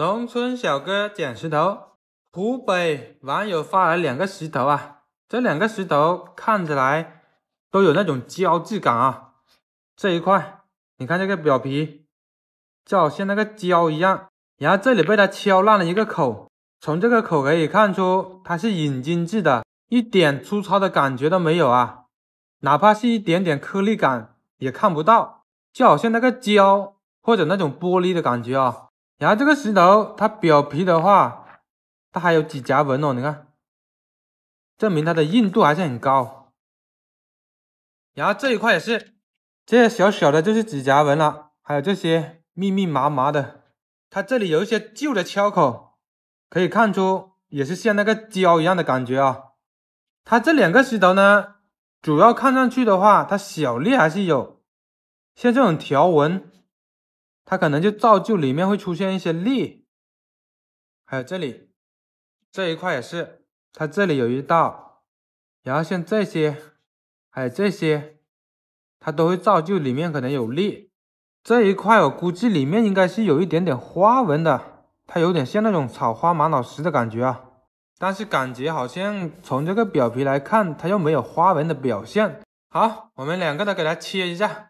农村小哥捡石头，湖北网友发来两个石头啊，这两个石头看起来都有那种胶质感啊。这一块，你看这个表皮，就好像那个胶一样。然后这里被它敲烂了一个口，从这个口可以看出，它是引金质的，一点粗糙的感觉都没有啊，哪怕是一点点颗粒感也看不到，就好像那个胶或者那种玻璃的感觉啊。然后这个石头它表皮的话，它还有指甲纹哦，你看，证明它的硬度还是很高。然后这一块也是，这些小小的就是指甲纹了，还有这些密密麻麻的，它这里有一些旧的敲口，可以看出也是像那个胶一样的感觉啊。它这两个石头呢，主要看上去的话，它小裂还是有，像这种条纹。它可能就造就里面会出现一些裂，还有这里，这一块也是，它这里有一道，然后像这些，还有这些，它都会造就里面可能有裂。这一块我估计里面应该是有一点点花纹的，它有点像那种草花玛瑙石的感觉啊，但是感觉好像从这个表皮来看，它又没有花纹的表现。好，我们两个都给它切一下。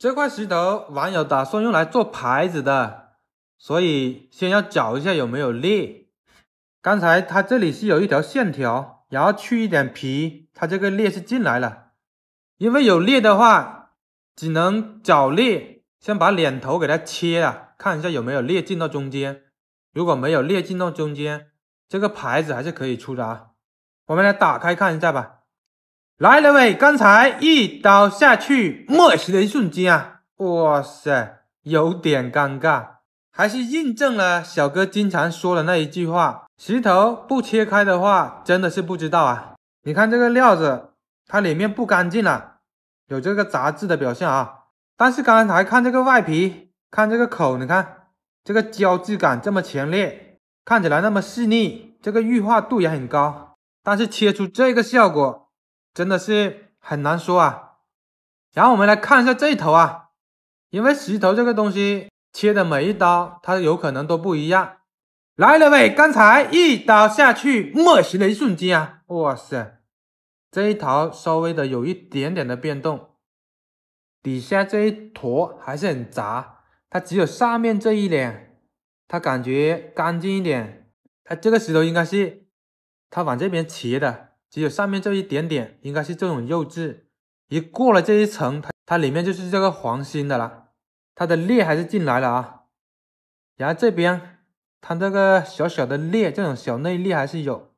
这块石头网友打算用来做牌子的，所以先要找一下有没有裂。刚才它这里是有一条线条，然后去一点皮，它这个裂是进来了。因为有裂的话，只能找裂，先把两头给它切了，看一下有没有裂进到中间。如果没有裂进到中间，这个牌子还是可以出的啊。我们来打开看一下吧。来了喂，刚才一刀下去，摸石的一瞬间啊，哇塞，有点尴尬，还是印证了小哥经常说的那一句话：石头不切开的话，真的是不知道啊。你看这个料子，它里面不干净了，有这个杂质的表现啊。但是刚才看这个外皮，看这个口，你看这个胶质感这么强烈，看起来那么细腻，这个玉化度也很高，但是切出这个效果。真的是很难说啊，然后我们来看一下这一头啊，因为石头这个东西切的每一刀，它有可能都不一样。来了喂，刚才一刀下去，没石的一瞬间啊，哇塞，这一头稍微的有一点点的变动，底下这一坨还是很杂，它只有上面这一脸，它感觉干净一点，它这个石头应该是它往这边切的。只有上面这一点点，应该是这种肉质，一过了这一层，它它里面就是这个黄心的了，它的裂还是进来了啊。然后这边它这个小小的裂，这种小内裂还是有。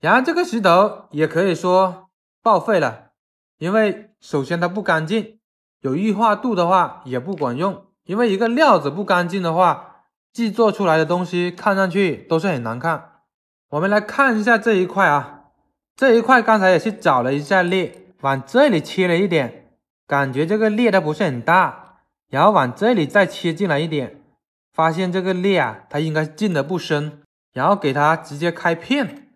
然后这个石头也可以说报废了，因为首先它不干净，有玉化度的话也不管用，因为一个料子不干净的话，制作出来的东西看上去都是很难看。我们来看一下这一块啊。这一块刚才也是找了一下裂，往这里切了一点，感觉这个裂它不是很大，然后往这里再切进来一点，发现这个裂啊，它应该进的不深，然后给它直接开片。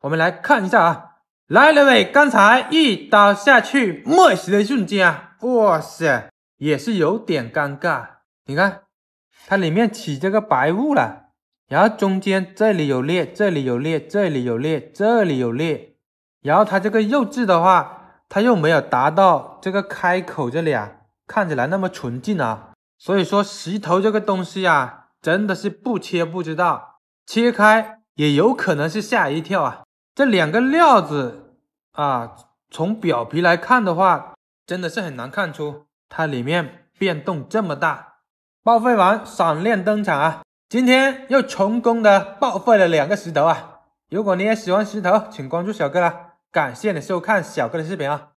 我们来看一下啊，来了喂，刚才一刀下去，没死的一瞬间啊，哇塞，也是有点尴尬。你看，它里面起这个白雾了，然后中间这里有裂，这里有裂，这里有裂，这里有裂。然后它这个肉质的话，它又没有达到这个开口这里啊，看起来那么纯净啊，所以说石头这个东西啊，真的是不切不知道，切开也有可能是吓一跳啊。这两个料子啊，从表皮来看的话，真的是很难看出它里面变动这么大。报废完，闪亮登场啊！今天又成功的报废了两个石头啊！如果你也喜欢石头，请关注小哥啦。感谢你收看小哥的视频啊！